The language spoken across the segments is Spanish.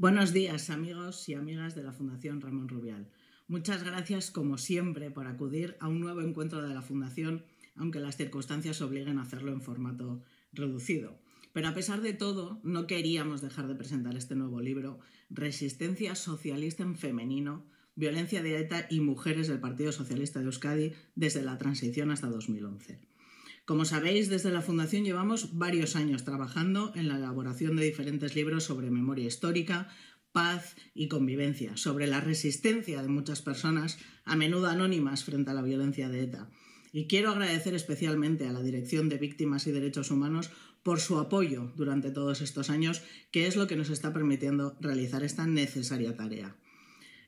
Buenos días, amigos y amigas de la Fundación Ramón Rubial. Muchas gracias, como siempre, por acudir a un nuevo encuentro de la Fundación, aunque las circunstancias obliguen a hacerlo en formato reducido. Pero a pesar de todo, no queríamos dejar de presentar este nuevo libro, Resistencia Socialista en Femenino, Violencia Directa y Mujeres del Partido Socialista de Euskadi desde la transición hasta 2011. Como sabéis, desde la Fundación llevamos varios años trabajando en la elaboración de diferentes libros sobre memoria histórica, paz y convivencia, sobre la resistencia de muchas personas, a menudo anónimas, frente a la violencia de ETA. Y quiero agradecer especialmente a la Dirección de Víctimas y Derechos Humanos por su apoyo durante todos estos años, que es lo que nos está permitiendo realizar esta necesaria tarea.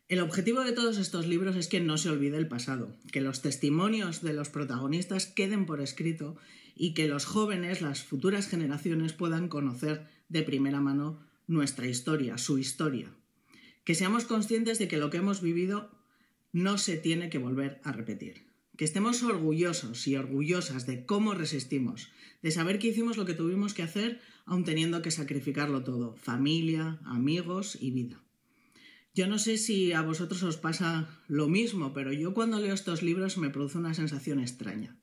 El objetivo de todos estos libros es que no se olvide el pasado, que los testimonios de los protagonistas queden por escrito y que los jóvenes, las futuras generaciones puedan conocer de primera mano nuestra historia, su historia. Que seamos conscientes de que lo que hemos vivido no se tiene que volver a repetir. Que estemos orgullosos y orgullosas de cómo resistimos, de saber que hicimos lo que tuvimos que hacer, aun teniendo que sacrificarlo todo, familia, amigos y vida. Yo no sé si a vosotros os pasa lo mismo, pero yo cuando leo estos libros me produce una sensación extraña.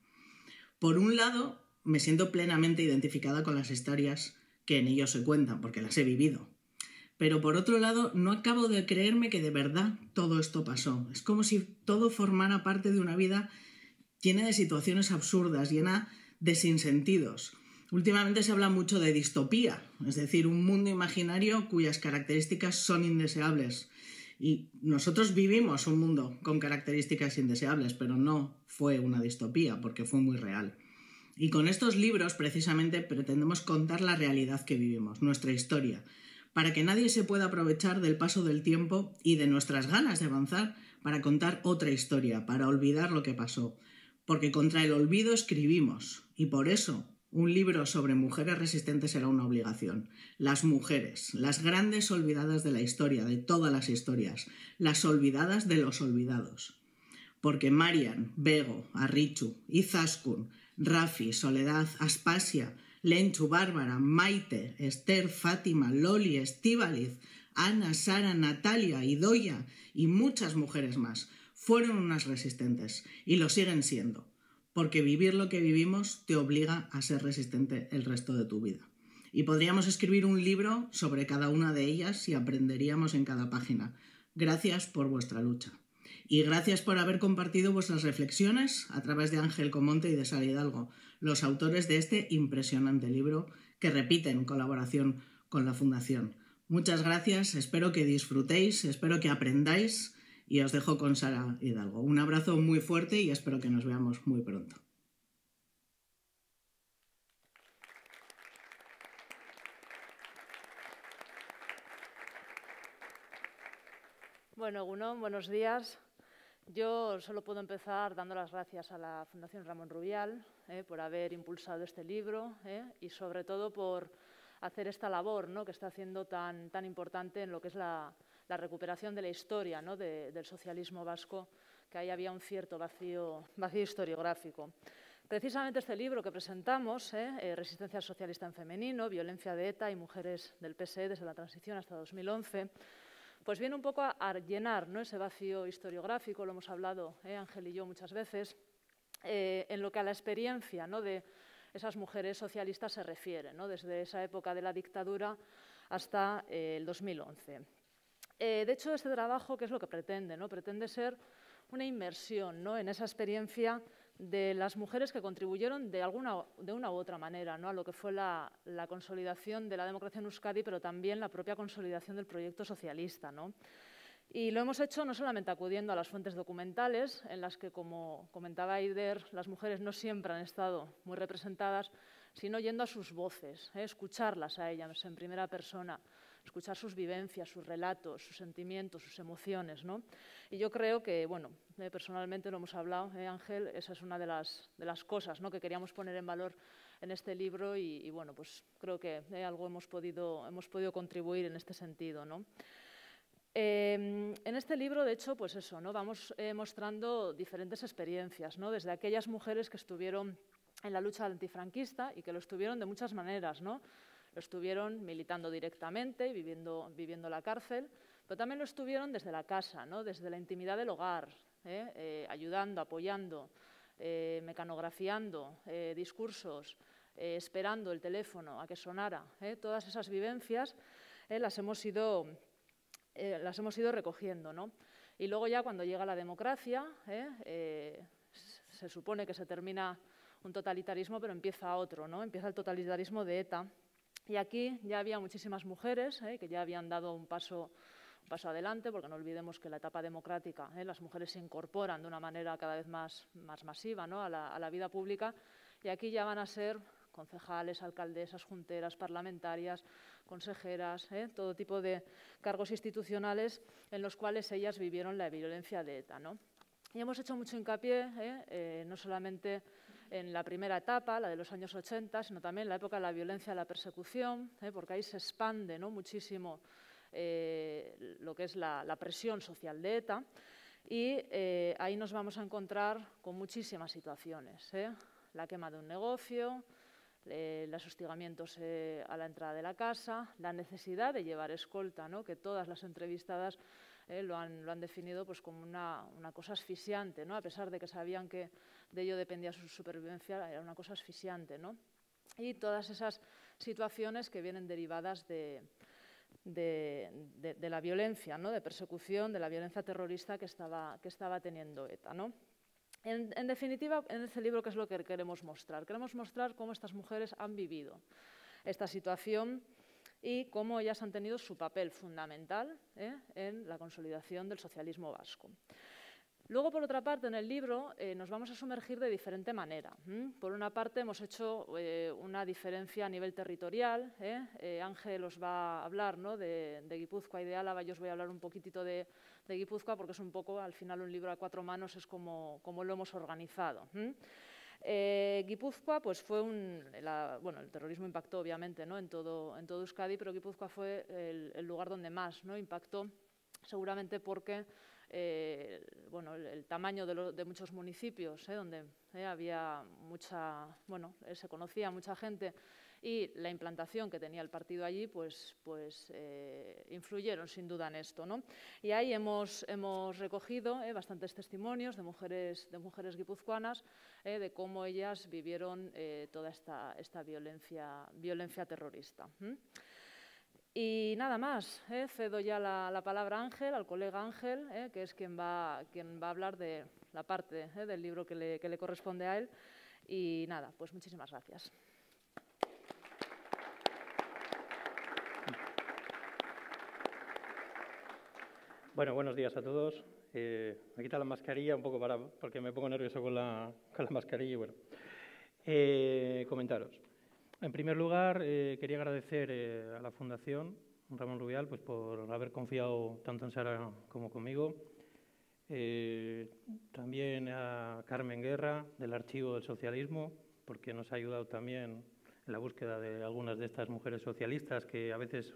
Por un lado, me siento plenamente identificada con las historias que en ellos se cuentan, porque las he vivido. Pero por otro lado, no acabo de creerme que de verdad todo esto pasó. Es como si todo formara parte de una vida llena de situaciones absurdas, llena de sinsentidos. Últimamente se habla mucho de distopía, es decir, un mundo imaginario cuyas características son indeseables. Y nosotros vivimos un mundo con características indeseables, pero no fue una distopía porque fue muy real. Y con estos libros precisamente pretendemos contar la realidad que vivimos, nuestra historia, para que nadie se pueda aprovechar del paso del tiempo y de nuestras ganas de avanzar para contar otra historia, para olvidar lo que pasó. Porque contra el olvido escribimos y por eso un libro sobre mujeres resistentes era una obligación. Las mujeres, las grandes olvidadas de la historia, de todas las historias, las olvidadas de los olvidados. Porque Marian, Bego, Arrichu, Izaskun, Rafi, Soledad, Aspasia, Lenchu, Bárbara, Maite, Esther, Fátima, Loli, Estíbaliz, Ana, Sara, Natalia, Idoya y muchas mujeres más fueron unas resistentes y lo siguen siendo porque vivir lo que vivimos te obliga a ser resistente el resto de tu vida. Y podríamos escribir un libro sobre cada una de ellas y aprenderíamos en cada página. Gracias por vuestra lucha. Y gracias por haber compartido vuestras reflexiones a través de Ángel Comonte y de Sara Hidalgo, los autores de este impresionante libro que repiten colaboración con la Fundación. Muchas gracias, espero que disfrutéis, espero que aprendáis y os dejo con Sara Hidalgo. Un abrazo muy fuerte y espero que nos veamos muy pronto. Bueno, Gunón, buenos días. Yo solo puedo empezar dando las gracias a la Fundación Ramón Rubial eh, por haber impulsado este libro eh, y sobre todo por hacer esta labor ¿no? que está haciendo tan, tan importante en lo que es la, la recuperación de la historia del socialismo vasco, que ahí había un cierto vacío, historiográfico. Precisamente este libro que presentamos, ¿eh? Eh, Resistencia Socialista en Femenino, Violencia de ETA y Mujeres del PSE desde la transición hasta 2011, pues viene un poco a, llenar ese vacío historiográfico, lo hemos hablado ¿eh? Ángel y yo muchas veces, en lo que a la experiencia de esas mujeres socialistas se refiere, desde esa época de la dictadura hasta el 2011. Eh, de hecho, este trabajo, ¿qué es lo que pretende? ¿no? Pretende ser una inmersión ¿no? en esa experiencia de las mujeres que contribuyeron de, alguna, de una u otra manera ¿no? a lo que fue la, consolidación de la democracia en Euskadi, pero también la propia consolidación del proyecto socialista. ¿no? Y lo hemos hecho no solamente acudiendo a las fuentes documentales, en las que, como comentaba Aider, las mujeres no siempre han estado muy representadas, sino yendo a sus voces, ¿eh? escucharlas a ellas en primera persona escuchar sus vivencias, sus relatos, sus sentimientos, sus emociones. ¿no? Y yo creo que, bueno, eh, personalmente lo hemos hablado, eh, Ángel, esa es una de las, de las cosas ¿no? que queríamos poner en valor en este libro y, bueno, pues creo que eh, algo hemos podido, hemos podido contribuir en este sentido. ¿no? Em, en este libro, de hecho, pues eso, ¿no? vamos mostrando diferentes experiencias, ¿no? desde aquellas mujeres que estuvieron en la lucha antifranquista y que lo estuvieron de muchas maneras, ¿no? lo estuvieron militando directamente, viviendo, viviendo la cárcel, pero también lo estuvieron desde la casa, ¿no? desde la intimidad del hogar, ¿eh? Eh, ayudando, apoyando, eh, mecanografiando discursos, esperando el teléfono a que sonara. Todas esas vivencias las hemos ido, las hemos ido recogiendo. ¿no? Y luego ya cuando llega la democracia, se supone que se termina un totalitarismo, pero empieza otro, ¿no? empieza el totalitarismo de ETA y aquí ya había muchísimas mujeres eh, que ya habían dado un paso, un paso adelante, porque no olvidemos que en la etapa democrática, eh, las mujeres se incorporan de una manera cada vez más, más masiva a, la, vida pública, y aquí ya van a ser concejales, alcaldesas, junteras, parlamentarias, consejeras, eh, todo tipo de cargos institucionales en los cuales ellas vivieron la violencia de ETA. Y hemos hecho mucho hincapié, no solamente en la primera etapa, la de los años 80, sino también en la época de la violencia, la persecución, ¿eh? porque ahí se expande ¿no? muchísimo eh, lo que es la, presión social de ETA. Y eh, ahí nos vamos a encontrar con muchísimas situaciones. La quema de un negocio, los hostigamientos a la entrada de la casa, la necesidad de llevar escolta, que todas las entrevistadas eh, lo, han, definido pues, como una, cosa asfixiante, ¿no? a pesar de que sabían que de ello dependía su supervivencia, era una cosa asfixiante. Y todas esas situaciones que vienen derivadas de, la violencia, ¿no? de persecución, de la violencia terrorista que estaba, teniendo ETA. En, en, definitiva, en este libro, ¿qué es lo que queremos mostrar? Queremos mostrar cómo estas mujeres han vivido esta situación y cómo ellas han tenido su papel fundamental ¿eh? en la consolidación del socialismo vasco. Luego, por otra parte, en el libro eh, nos vamos a sumergir de diferente manera. Por una parte, hemos hecho eh, una diferencia a nivel territorial. Ángel os va a hablar ¿no? de, Guipúzcoa y de Álava. Yo os voy a hablar un poquitito de, Guipúzcoa porque es un poco, al final, un libro a cuatro manos es como, como lo hemos organizado. Eh, Guipúzcoa, pues fue un, bueno, el terrorismo impactó obviamente ¿no? en, todo, en todo Euskadi, pero Guipúzcoa fue el, lugar donde más ¿no? impactó, seguramente porque eh, bueno, el, el tamaño de, los de, muchos municipios, ¿eh? donde eh, había mucha, bueno, eh, se conocía mucha gente y la implantación que tenía el partido allí, pues, pues eh, influyeron sin duda en esto. ¿no? Y ahí hemos, hemos recogido eh, bastantes testimonios de mujeres, de mujeres guipuzcoanas eh, de cómo ellas vivieron toda esta, esta violencia, violencia terrorista. Y nada más, cedo ya la, la, palabra a Ángel, al colega Ángel, que es quien va, quien va a hablar de la parte del libro que le, que le corresponde a él. Y nada, pues muchísimas gracias. Bueno, buenos días a todos. Eh, me quita la mascarilla un poco para, porque me pongo nervioso con la, mascarilla y bueno. Eh, comentaros. En primer lugar, eh, quería agradecer a la Fundación Ramón Rubial pues, por haber confiado tanto en Sara como conmigo. también a Carmen Guerra, del Archivo del Socialismo, porque nos ha ayudado también en la búsqueda de algunas de estas mujeres socialistas que a veces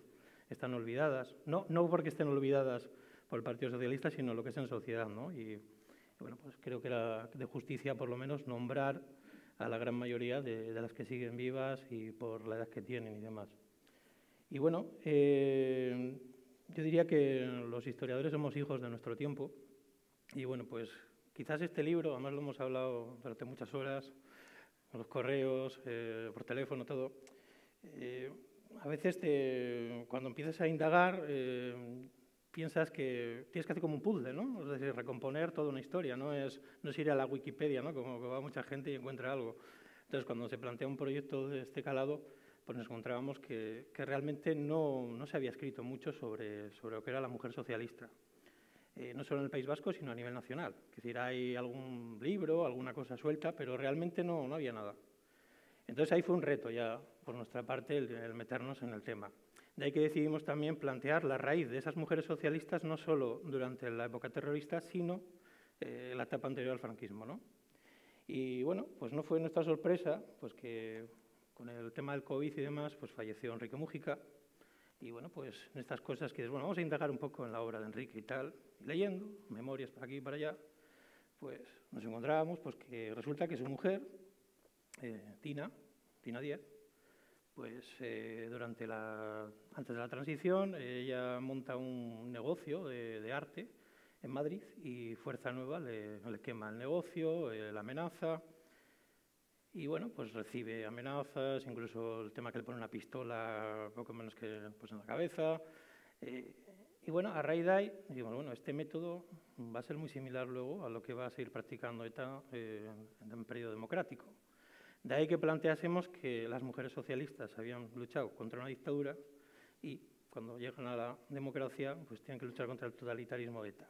están olvidadas. no porque estén olvidadas, por el Partido Socialista, sino lo que es en sociedad, ¿no? Y bueno, pues creo que era de justicia, por lo menos, nombrar a la gran mayoría de, las que siguen vivas y por la edad que tienen y demás. Y bueno, eh, yo diría que los historiadores somos hijos de nuestro tiempo y bueno, pues quizás este libro, además lo hemos hablado durante muchas horas, los correos, eh, por teléfono, todo. Eh, a veces cuando empiezas a indagar, piensas que tienes que hacer como un puzzle, ¿no? Es decir, recomponer toda una historia, no es, no ir a la Wikipedia, ¿no? Como que va mucha gente y encuentra algo. Entonces, cuando se plantea un proyecto de este calado, pues nos encontrábamos que, realmente no, se había escrito mucho sobre, sobre lo que era la mujer socialista. Eh, no solo en el País Vasco, sino a nivel nacional. Es decir, hay algún libro, alguna cosa suelta, pero realmente no, no había nada. Entonces ahí fue un reto ya por nuestra parte el meternos en el tema. De ahí que decidimos también plantear la raíz de esas mujeres socialistas no solo durante la época terrorista, sino eh, la etapa anterior al franquismo. ¿no? Y bueno, pues no fue nuestra sorpresa pues que con el tema del COVID y demás, pues falleció Enrique Mújica. Y bueno, pues en estas cosas que bueno, vamos a indagar un poco en la obra de Enrique y tal, leyendo, memorias para aquí y para allá, pues nos encontrábamos pues que resulta que su mujer, eh, Tina, Tina Díaz, pues eh, durante la, antes de la transición ella monta un negocio de, arte en Madrid y Fuerza Nueva le, quema el negocio, eh, la amenaza y bueno, pues recibe amenazas, incluso el tema que le pone una pistola poco menos que pues, en la cabeza. Eh, y bueno, a raíz de ahí bueno, este método va a ser muy similar luego a lo que va a seguir practicando ETA en un periodo democrático. De ahí que planteásemos que las mujeres socialistas habían luchado contra una dictadura y cuando llegan a la democracia pues tienen que luchar contra el totalitarismo de ETA.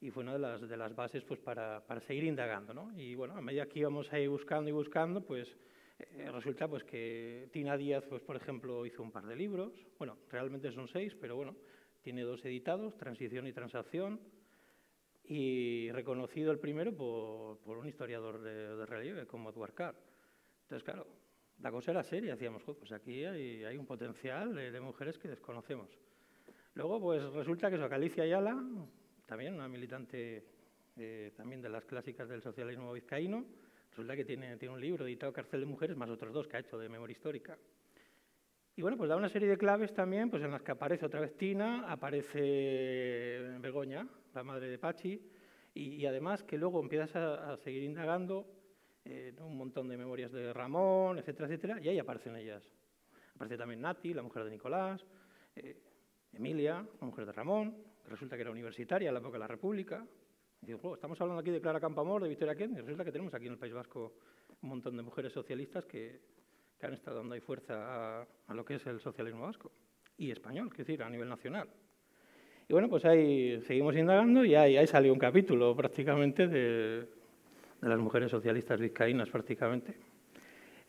Y fue una de las, de las bases pues, para, seguir indagando. ¿no? Y bueno, a medida que íbamos ahí buscando y buscando, pues eh, resulta pues, que Tina Díaz, pues, por ejemplo, hizo un par de libros. Bueno, realmente son seis, pero bueno, tiene dos editados, Transición y Transacción, y reconocido el primero por, un historiador de, relieve como Edward Carr. Entonces, claro, la cosa era seria, hacíamos, pues aquí hay, hay un potencial de, mujeres que desconocemos. Luego, pues resulta que eso, Calicia Ayala, también una militante eh, también de las clásicas del socialismo vizcaíno, resulta que tiene, tiene un libro editado Cárcel de Mujeres, más otros dos que ha hecho de memoria histórica. Y bueno, pues da una serie de claves también, pues en las que aparece otra vez Tina, aparece Begoña, la madre de Pachi, y, además que luego empiezas a seguir indagando eh, un montón de memorias de Ramón, etcétera, etcétera, y ahí aparecen ellas. Aparece también Nati, la mujer de Nicolás, eh, Emilia, la mujer de Ramón, que resulta que era universitaria en la época de la República. digo, estamos hablando aquí de Clara Campamor, de Victoria Kent, y resulta que tenemos aquí en el País Vasco un montón de mujeres socialistas que, han estado dando ahí fuerza a, lo que es el socialismo vasco y español, es decir, a nivel nacional. Y bueno, pues ahí seguimos indagando y ahí salió un capítulo prácticamente de, de las mujeres socialistas vizcaínas prácticamente.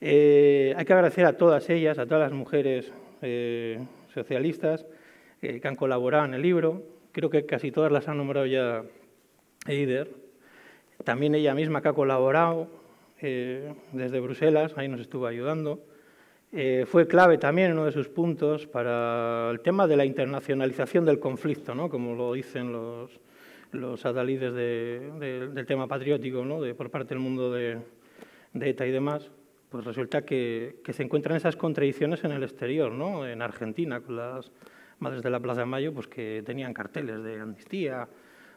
Eh, hay que agradecer a todas ellas, a todas las mujeres eh, socialistas eh, que han colaborado en el libro. Creo que casi todas las han nombrado ya Eider. También ella misma que ha colaborado desde Bruselas, ahí nos estuvo ayudando. fue clave también en uno de sus puntos para el tema de la internacionalización del conflicto, ¿no? como lo dicen los, los adalides del tema patriótico de, por parte del mundo de, ETA y demás, pues resulta que, se encuentran esas contradicciones en el exterior, en Argentina, con las madres de la Plaza de Mayo, pues que tenían carteles de amnistía,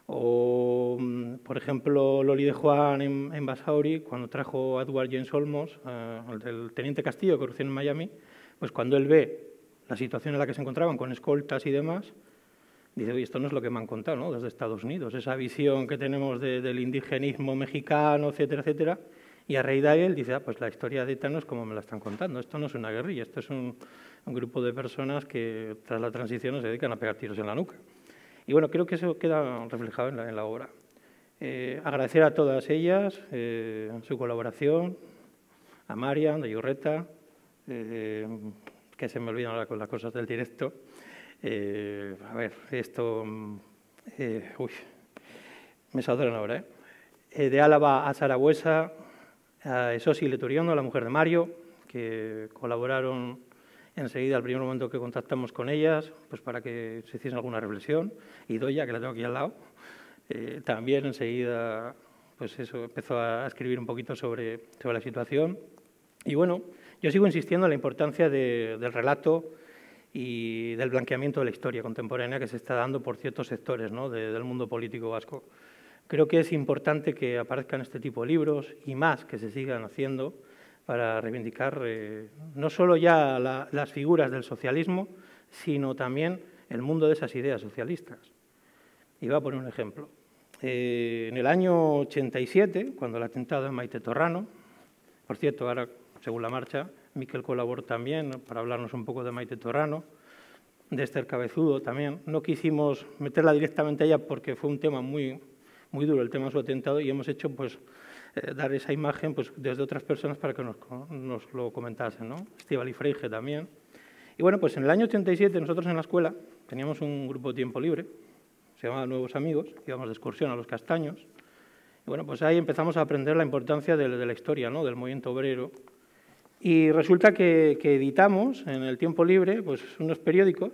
o, mm, por ejemplo, Loli de Juan en, Basauri, cuando trajo a Edward James Olmos, eh, el del Teniente Castillo, que corrupción en Miami, pues cuando él ve la situación en la que se encontraban con escoltas y demás, Dice, oye, esto no es lo que me han contado ¿no? desde Estados Unidos, esa visión que tenemos del indigenismo mexicano, etcétera, etcétera. Y a raíz él dice, ah, pues la historia de ETA no es como me la están contando, esto no es una guerrilla, esto es un, grupo de personas que tras la transición se dedican a pegar tiros en la nuca. Y bueno, creo que eso queda reflejado en la, obra. Eh, agradecer a todas ellas eh, su colaboración, a Marian, a Yurreta, eh, que se me olvidan las cosas del directo, eh, a ver, esto... Mm, eh, uy, me saldrán ahora, ¿eh? ¿eh? de Álava a Zaragoza, a Esosi Leturiano, la mujer de Mario, que colaboraron enseguida al primer momento que contactamos con ellas, pues para que se hiciesen alguna reflexión, y Doya, que la tengo aquí al lado, también enseguida pues eso, empezó a escribir un poquito sobre, sobre la situación. Y bueno, yo sigo insistiendo en la importancia del relato y del blanqueamiento de la historia contemporánea que se está dando por ciertos sectores del mundo político vasco. Creo que es importante que aparezcan este tipo de libros y más que se sigan haciendo para reivindicar eh, no solo ya las figuras del socialismo, sino también el mundo de esas ideas socialistas. Y voy a poner un ejemplo. Eh, en el año 87, cuando el atentado en Maite Torrano, por cierto, ahora según la marcha, Miquel colaboró también para hablarnos un poco de Maite Torrano, de Esther Cabezudo también. No quisimos meterla directamente allá porque fue un tema muy, muy duro, el tema de su atentado, y hemos hecho pues, eh, dar esa imagen pues, desde otras personas para que nos, lo comentasen. ¿no? y Freige también. Y bueno, pues en el año 87 nosotros en la escuela teníamos un grupo de tiempo libre, se llamaba Nuevos Amigos, íbamos de excursión a los castaños. Y bueno, pues ahí empezamos a aprender la importancia de, de la historia, ¿no? del movimiento obrero, y resulta que, editamos en el tiempo libre pues, unos periódicos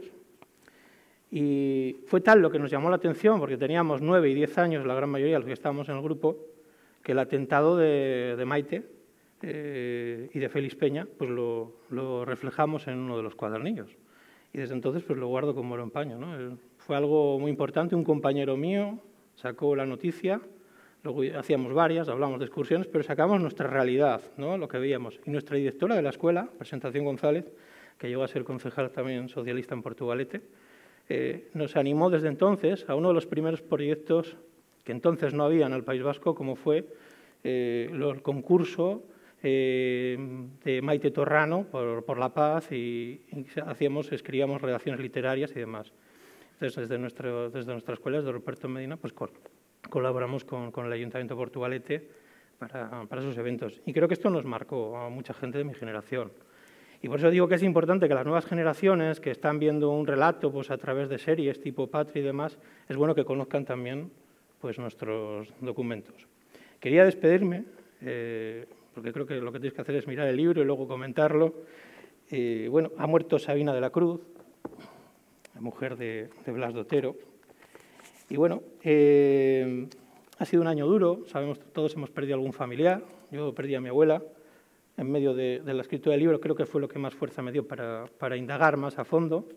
y fue tal lo que nos llamó la atención, porque teníamos nueve y diez años, la gran mayoría de los que estábamos en el grupo, que el atentado de, Maite eh, y de Félix Peña pues lo, reflejamos en uno de los cuadernillos. Y desde entonces pues, lo guardo como un paño. ¿no? Eh, fue algo muy importante, un compañero mío sacó la noticia Luego hacíamos varias, hablamos de excursiones, pero sacamos nuestra realidad, lo que veíamos. Y nuestra directora de la escuela, Presentación González, que llegó a ser concejal también socialista en Portugalete, eh, nos animó desde entonces a uno de los primeros proyectos que entonces no había en el País Vasco, como fue eh, el concurso eh, de Maite Torrano por, la paz y, hacíamos, escribíamos redacciones literarias y demás. Entonces, desde, nuestro, desde nuestra escuela, desde Roberto Medina, pues con, colaboramos con, el Ayuntamiento de Portugalete para, esos eventos. Y creo que esto nos marcó a mucha gente de mi generación. Y por eso digo que es importante que las nuevas generaciones que están viendo un relato pues, a través de series tipo Patria y demás, es bueno que conozcan también pues, nuestros documentos. Quería despedirme, eh, porque creo que lo que tenéis que hacer es mirar el libro y luego comentarlo. Eh, bueno, ha muerto Sabina de la Cruz, la mujer de, de Blas Dotero, y bueno, eh, ha sido un año duro, sabemos todos hemos perdido algún familiar, yo perdí a mi abuela en medio de, de la escritura del libro, creo que fue lo que más fuerza me dio para, indagar más a fondo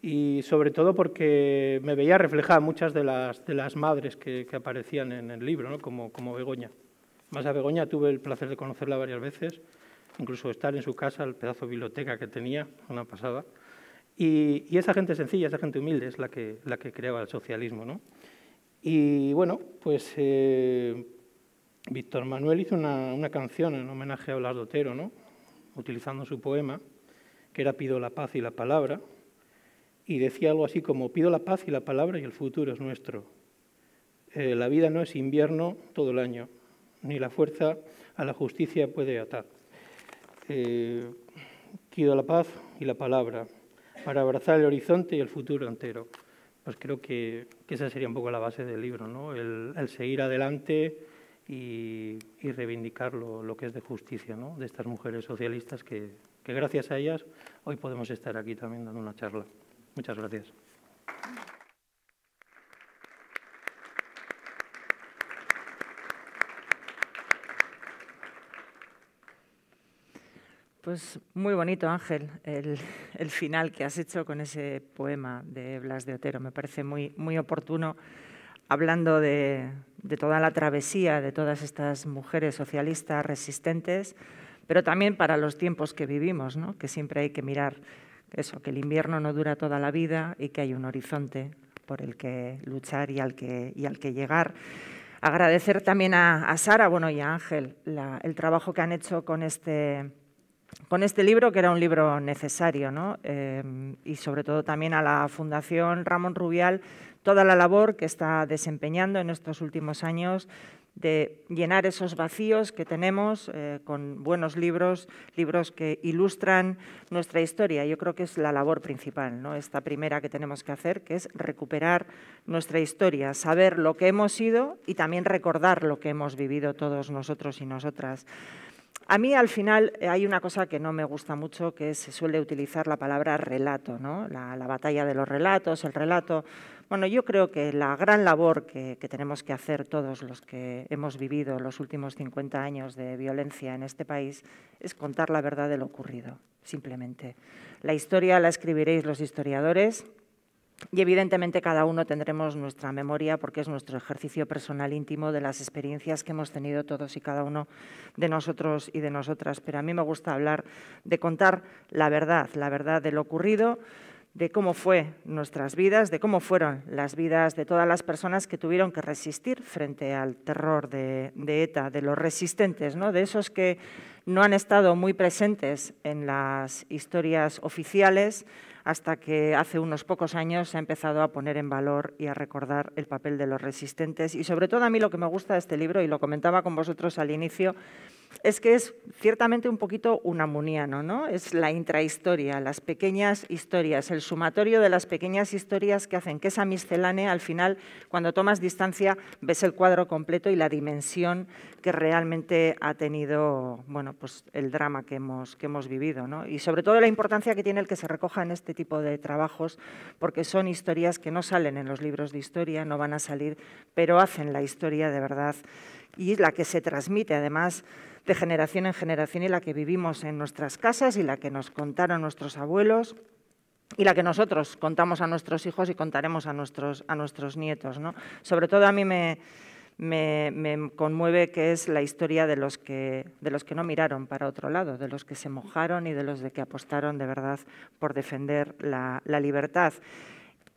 y sobre todo porque me veía reflejada muchas de las, madres que, aparecían en el libro, como, como Begoña. Más a Begoña tuve el placer de conocerla varias veces, incluso estar en su casa, el pedazo de biblioteca que tenía, una pasada. Y, esa gente sencilla, esa gente humilde es la que, creaba el socialismo. ¿no? Y bueno, pues eh, Víctor Manuel hizo una, canción en homenaje a Blas ¿no? utilizando su poema, que era Pido la paz y la palabra, y decía algo así como, pido la paz y la palabra y el futuro es nuestro. Eh, la vida no es invierno todo el año, ni la fuerza a la justicia puede atar. Eh, pido la paz y la palabra para abrazar el horizonte y el futuro entero. Pues creo que, esa sería un poco la base del libro, ¿no? el, seguir adelante y, reivindicar lo, que es de justicia ¿no? de estas mujeres socialistas que gracias a ellas hoy podemos estar aquí también dando una charla. Muchas gracias. Es pues, muy bonito, Ángel, el, final que has hecho con ese poema de Blas de Otero. Me parece muy, muy oportuno, hablando de, toda la travesía de todas estas mujeres socialistas resistentes, pero también para los tiempos que vivimos, ¿no? que siempre hay que mirar eso, que el invierno no dura toda la vida y que hay un horizonte por el que luchar y al que, y al que llegar. Agradecer también a, Sara bueno, y a Ángel el trabajo que han hecho con este con este libro, que era un libro necesario, eh, y sobre todo también a la Fundación Ramón Rubial, toda la labor que está desempeñando en estos últimos años de llenar esos vacíos que tenemos eh, con buenos libros, libros que ilustran nuestra historia. Yo creo que es la labor principal, ¿no? esta primera que tenemos que hacer, que es recuperar nuestra historia, saber lo que hemos sido y también recordar lo que hemos vivido todos nosotros y nosotras. A mí al final eh, hay una cosa que no me gusta mucho, que se suele utilizar la palabra relato, ¿no? la, batalla de los relatos, el relato. Bueno, yo creo que la gran labor que, que, tenemos que hacer todos los que hemos vivido los últimos 50 años de violencia en este país es contar la verdad de lo ocurrido, simplemente. La historia la escribiréis los historiadores, y evidentemente cada uno tendremos nuestra memoria porque es nuestro ejercicio personal íntimo de las experiencias que hemos tenido todos y cada uno de nosotros y de nosotras. Pero a mí me gusta hablar de contar la verdad, la verdad de lo ocurrido, de cómo fue nuestras vidas, de cómo fueron las vidas de todas las personas que tuvieron que resistir frente al terror de, ETA, de los resistentes, ¿no? de esos que no han estado muy presentes en las historias oficiales hasta que hace unos pocos años se ha empezado a poner en valor y a recordar el papel de los resistentes. Y sobre todo a mí lo que me gusta de este libro, y lo comentaba con vosotros al inicio, es que es ciertamente un poquito unamuniano, ¿no? Es la intrahistoria, las pequeñas historias, el sumatorio de las pequeñas historias que hacen que esa miscelánea, al final, cuando tomas distancia, ves el cuadro completo y la dimensión que realmente ha tenido, bueno, pues el drama que hemos, vivido, ¿no? Y sobre todo la importancia que tiene el que se recoja en este tipo de trabajos, porque son historias que no salen en los libros de historia, no van a salir, pero hacen la historia de verdad y la que se transmite, además, de generación en generación y la que vivimos en nuestras casas y la que nos contaron nuestros abuelos y la que nosotros contamos a nuestros hijos y contaremos a nuestros, a nuestros nietos. Sobre todo a mí me, conmueve que es la historia de los, que, de los que no miraron para otro lado, de los que se mojaron y de los de que apostaron de verdad por defender la, la libertad.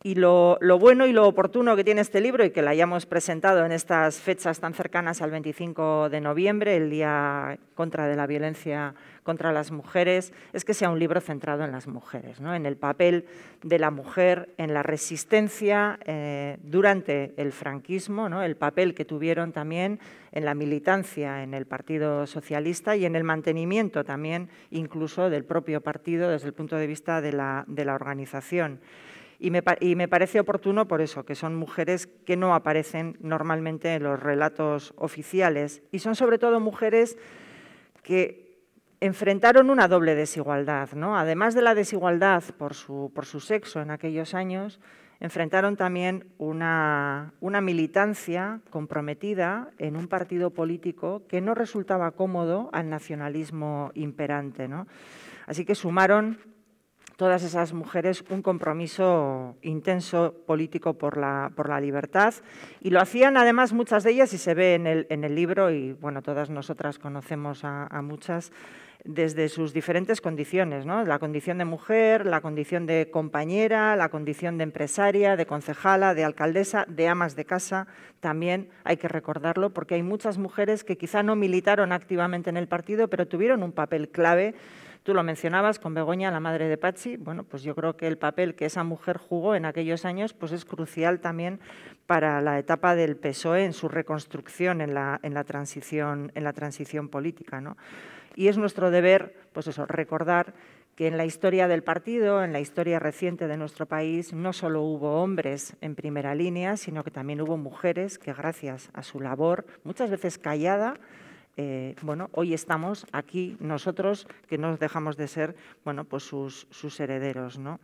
Y lo, bueno y lo oportuno que tiene este libro y que lo hayamos presentado en estas fechas tan cercanas al 25 de noviembre, el Día contra de la Violencia contra las Mujeres, es que sea un libro centrado en las mujeres, ¿no? en el papel de la mujer, en la resistencia eh, durante el franquismo, ¿no? el papel que tuvieron también en la militancia en el Partido Socialista y en el mantenimiento también incluso del propio partido desde el punto de vista de la organización. Y me, parece oportuno por eso, que son mujeres que no aparecen normalmente en los relatos oficiales y son sobre todo mujeres que enfrentaron una doble desigualdad. ¿no? Además de la desigualdad por su, por su sexo en aquellos años, enfrentaron también una, una militancia comprometida en un partido político que no resultaba cómodo al nacionalismo imperante. ¿no? Así que sumaron todas esas mujeres un compromiso intenso político por la, por la libertad. Y lo hacían además muchas de ellas, y se ve en el, en el libro, y bueno, todas nosotras conocemos a, muchas, desde sus diferentes condiciones, ¿no? la condición de mujer, la condición de compañera, la condición de empresaria, de concejala, de alcaldesa, de amas de casa, también hay que recordarlo, porque hay muchas mujeres que quizá no militaron activamente en el partido, pero tuvieron un papel clave Tú lo mencionabas con Begoña, la madre de Pachi, Bueno, pues yo creo que el papel que esa mujer jugó en aquellos años pues es crucial también para la etapa del PSOE en su reconstrucción en la, transición, en la transición política. ¿no? Y es nuestro deber, pues eso, recordar que en la historia del partido, en la historia reciente de nuestro país, no solo hubo hombres en primera línea, sino que también hubo mujeres que gracias a su labor, muchas veces callada, eh, bueno, hoy estamos aquí nosotros, que no dejamos de ser bueno, pues sus, herederos. ¿no?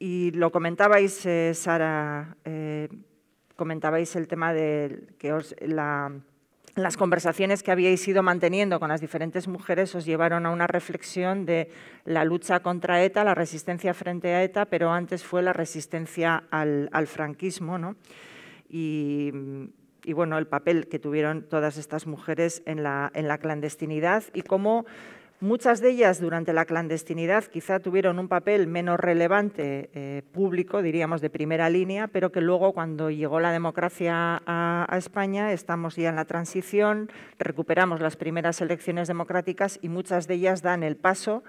Y lo comentabais, eh, Sara, eh, comentabais el tema de que os, las conversaciones que habíais ido manteniendo con las diferentes mujeres os llevaron a una reflexión de la lucha contra ETA, la resistencia frente a ETA, pero antes fue la resistencia al, al franquismo. ¿no? Y y bueno, el papel que tuvieron todas estas mujeres en la, clandestinidad y cómo Muchas de ellas durante la clandestinidad quizá tuvieron un papel menos relevante eh, público, diríamos de primera línea, pero que luego cuando llegó la democracia a, España, estamos ya en la transición, recuperamos las primeras elecciones democráticas y muchas de ellas dan el paso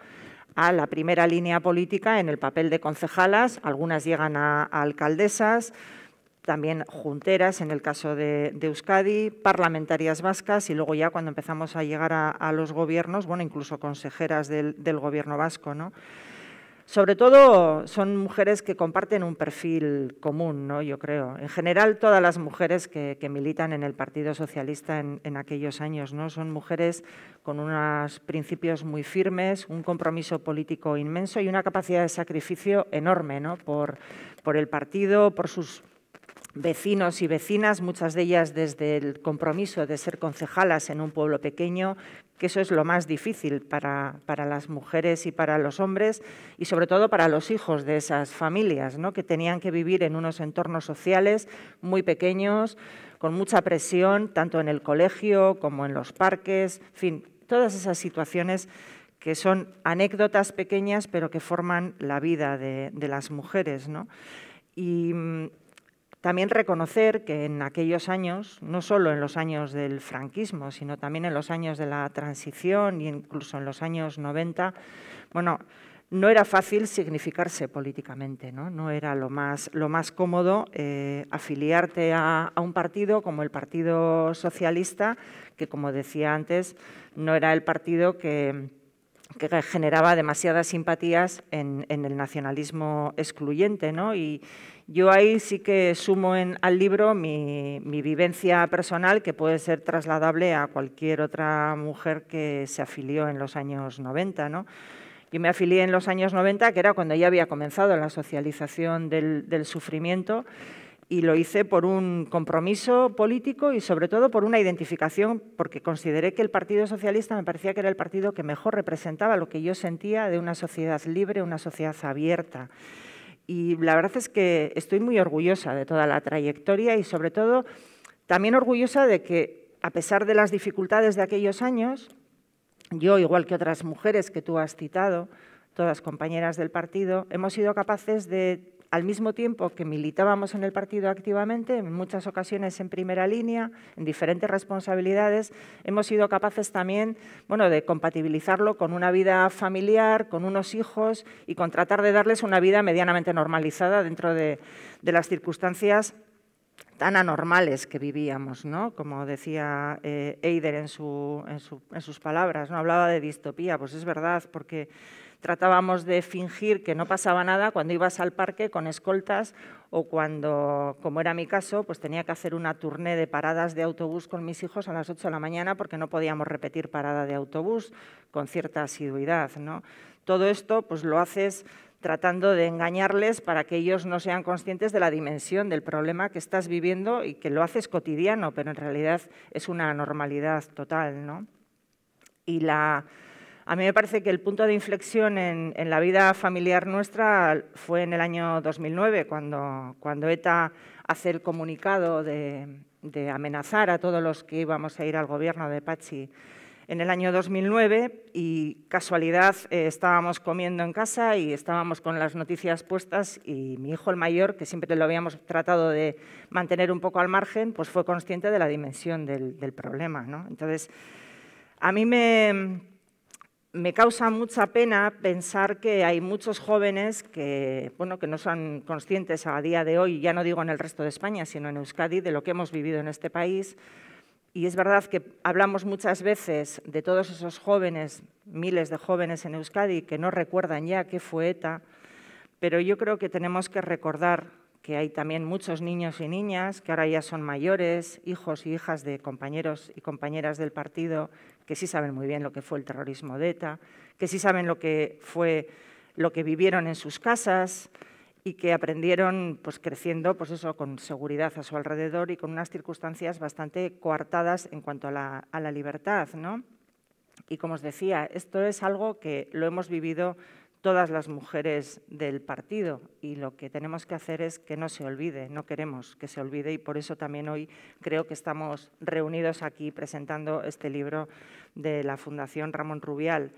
a la primera línea política en el papel de concejalas, algunas llegan a alcaldesas, también junteras en el caso de, Euskadi, parlamentarias vascas y luego ya cuando empezamos a llegar a, los gobiernos, bueno, incluso consejeras del, gobierno vasco, ¿no? Sobre todo son mujeres que comparten un perfil común, ¿no? yo creo. En general, todas las mujeres que, militan en el Partido Socialista en, en, aquellos años ¿no? son mujeres con unos principios muy firmes, un compromiso político inmenso y una capacidad de sacrificio enorme ¿no? por, por el partido, por sus vecinos y vecinas, muchas de ellas desde el compromiso de ser concejalas en un pueblo pequeño, que eso es lo más difícil para, las mujeres y para los hombres y sobre todo para los hijos de esas familias, que tenían que vivir en unos entornos sociales muy pequeños, con mucha presión, tanto en el colegio como en los parques, en fin, todas esas situaciones que son anécdotas pequeñas pero que forman la vida de, las mujeres. Y, mm, también reconocer que en aquellos años, no solo en los años del franquismo, sino también en los años de la transición e incluso en los años 90, bueno, no era fácil significarse políticamente, no, no era lo más, lo más cómodo eh, afiliarte a, un partido como el Partido Socialista, que como decía antes, no era el partido que, generaba demasiadas simpatías en, en el nacionalismo excluyente, ¿no? Y, yo ahí sí que sumo en, al libro mi, vivencia personal que puede ser trasladable a cualquier otra mujer que se afilió en los años 90. ¿no? Yo me afilié en los años 90, que era cuando ya había comenzado la socialización del sufrimiento, y lo hice por un compromiso político y sobre todo por una identificación, porque consideré que el Partido Socialista me parecía que era el partido que mejor representaba lo que yo sentía de una sociedad libre, una sociedad abierta y la verdad es que estoy muy orgullosa de toda la trayectoria y sobre todo también orgullosa de que a pesar de las dificultades de aquellos años, yo, igual que otras mujeres que tú has citado, todas compañeras del partido, hemos sido capaces de al mismo tiempo que militábamos en el partido activamente, en muchas ocasiones en primera línea, en diferentes responsabilidades, hemos sido capaces también bueno, de compatibilizarlo con una vida familiar, con unos hijos y con tratar de darles una vida medianamente normalizada dentro de, las circunstancias tan anormales que vivíamos, ¿no? Como decía eh, Eider en, en, sus palabras, ¿no? Hablaba de distopía, pues es verdad, porque tratábamos de fingir que no pasaba nada cuando ibas al parque con escoltas o cuando, como era mi caso, pues tenía que hacer una tournée de paradas de autobús con mis hijos a las 8 de la mañana porque no podíamos repetir parada de autobús con cierta asiduidad. ¿no? Todo esto pues lo haces tratando de engañarles para que ellos no sean conscientes de la dimensión del problema que estás viviendo y que lo haces cotidiano, pero en realidad es una normalidad total. ¿no? Y la, a mí me parece que el punto de inflexión en, la vida familiar nuestra fue en el año 2009, cuando, ETA hace el comunicado de, amenazar a todos los que íbamos a ir al gobierno de Pachi en el año 2009 y casualidad eh, estábamos comiendo en casa y estábamos con las noticias puestas y mi hijo el mayor, que siempre lo habíamos tratado de mantener un poco al margen, pues fue consciente de la dimensión del, problema. Entonces, a mí me, me causa mucha pena pensar que hay muchos jóvenes que, no son conscientes a día de hoy, ya no digo en el resto de España, sino en Euskadi, de lo que hemos vivido en este país. Y es verdad que hablamos muchas veces de todos esos jóvenes, miles de jóvenes en Euskadi, que no recuerdan ya qué fue ETA, pero yo creo que tenemos que recordar que hay también muchos niños y niñas que ahora ya son mayores, hijos y hijas de compañeros y compañeras del partido, que sí saben muy bien lo que fue el terrorismo de ETA, que sí saben lo que fue lo que vivieron en sus casas y que aprendieron pues creciendo pues eso con seguridad a su alrededor y con unas circunstancias bastante coartadas en cuanto a la, libertad, ¿no? Y como os decía, esto es algo que lo hemos vivido todas las mujeres del partido y lo que tenemos que hacer es que no se olvide, no queremos que se olvide y por eso también hoy creo que estamos reunidos aquí presentando este libro de la Fundación Ramón Rubial.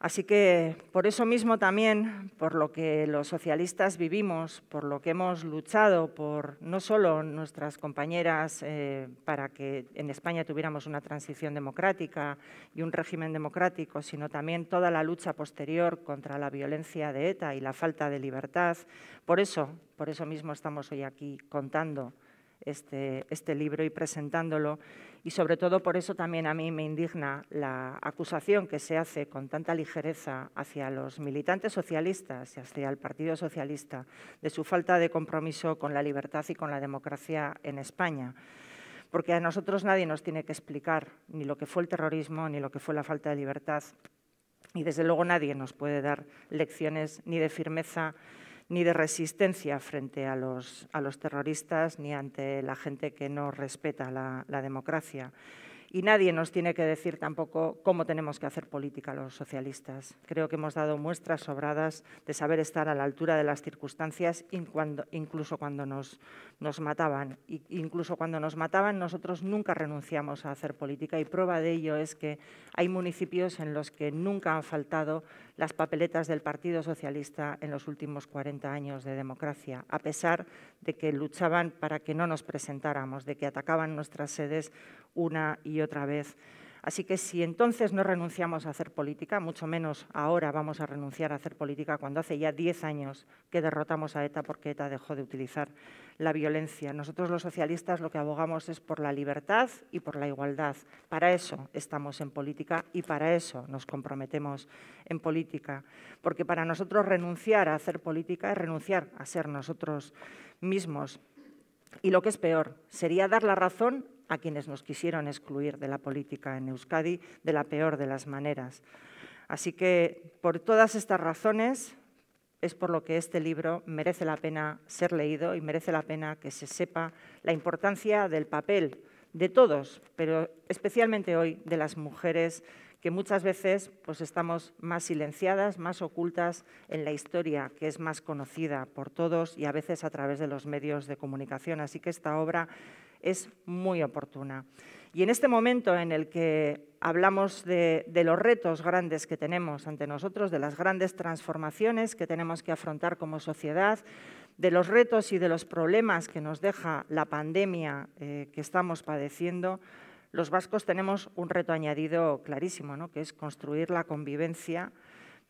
Así que por eso mismo también, por lo que los socialistas vivimos, por lo que hemos luchado, por no solo nuestras compañeras eh, para que en España tuviéramos una transición democrática y un régimen democrático, sino también toda la lucha posterior contra la violencia de ETA y la falta de libertad, por eso, por eso mismo estamos hoy aquí contando este, este, libro y presentándolo. Y sobre todo por eso también a mí me indigna la acusación que se hace con tanta ligereza hacia los militantes socialistas y hacia el Partido Socialista de su falta de compromiso con la libertad y con la democracia en España. Porque a nosotros nadie nos tiene que explicar ni lo que fue el terrorismo ni lo que fue la falta de libertad. Y desde luego nadie nos puede dar lecciones ni de firmeza ni de resistencia frente a los, a los terroristas ni ante la gente que no respeta la, democracia. Y nadie nos tiene que decir tampoco cómo tenemos que hacer política los socialistas. Creo que hemos dado muestras sobradas de saber estar a la altura de las circunstancias, incluso cuando nos, nos mataban. incluso cuando nos mataban, nosotros nunca renunciamos a hacer política y prueba de ello es que hay municipios en los que nunca han faltado las papeletas del Partido Socialista en los últimos 40 años de democracia, a pesar de que luchaban para que no nos presentáramos, de que atacaban nuestras sedes una y otra vez. Así que si entonces no renunciamos a hacer política, mucho menos ahora vamos a renunciar a hacer política cuando hace ya 10 años que derrotamos a ETA porque ETA dejó de utilizar la violencia. Nosotros los socialistas lo que abogamos es por la libertad y por la igualdad. Para eso estamos en política y para eso nos comprometemos en política. Porque para nosotros renunciar a hacer política es renunciar a ser nosotros mismos. Y lo que es peor, sería dar la razón a quienes nos quisieron excluir de la política en Euskadi de la peor de las maneras. Así que por todas estas razones es por lo que este libro merece la pena ser leído y merece la pena que se sepa la importancia del papel de todos, pero especialmente hoy de las mujeres que muchas veces pues, estamos más silenciadas, más ocultas en la historia, que es más conocida por todos y a veces a través de los medios de comunicación. Así que esta obra es muy oportuna. Y en este momento en el que hablamos de, los retos grandes que tenemos ante nosotros, de las grandes transformaciones que tenemos que afrontar como sociedad, de los retos y de los problemas que nos deja la pandemia eh, que estamos padeciendo, los vascos tenemos un reto añadido clarísimo, ¿no? que es construir la convivencia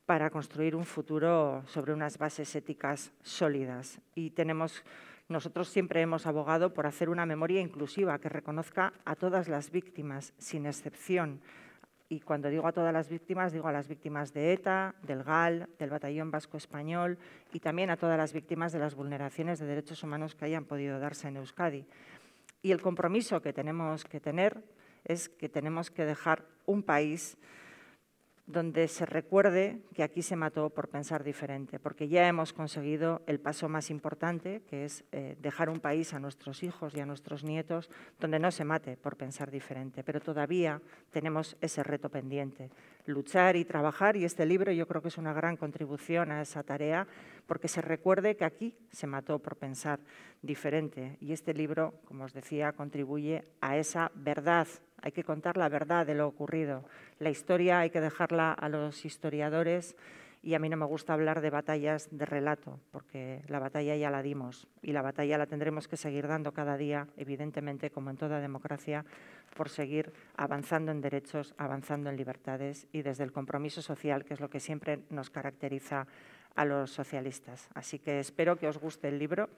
para construir un futuro sobre unas bases éticas sólidas. Y tenemos nosotros siempre hemos abogado por hacer una memoria inclusiva que reconozca a todas las víctimas, sin excepción. Y cuando digo a todas las víctimas, digo a las víctimas de ETA, del GAL, del Batallón Vasco Español y también a todas las víctimas de las vulneraciones de derechos humanos que hayan podido darse en Euskadi. Y el compromiso que tenemos que tener es que tenemos que dejar un país donde se recuerde que aquí se mató por pensar diferente, porque ya hemos conseguido el paso más importante, que es eh, dejar un país a nuestros hijos y a nuestros nietos donde no se mate por pensar diferente. Pero todavía tenemos ese reto pendiente, luchar y trabajar, y este libro yo creo que es una gran contribución a esa tarea, porque se recuerde que aquí se mató por pensar diferente. Y este libro, como os decía, contribuye a esa verdad. Hay que contar la verdad de lo ocurrido. La historia hay que dejarla a los historiadores y a mí no me gusta hablar de batallas de relato, porque la batalla ya la dimos y la batalla la tendremos que seguir dando cada día, evidentemente, como en toda democracia, por seguir avanzando en derechos, avanzando en libertades y desde el compromiso social, que es lo que siempre nos caracteriza a los socialistas. Así que espero que os guste el libro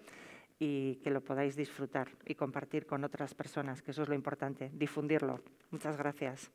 y que lo podáis disfrutar y compartir con otras personas, que eso es lo importante, difundirlo. Muchas gracias.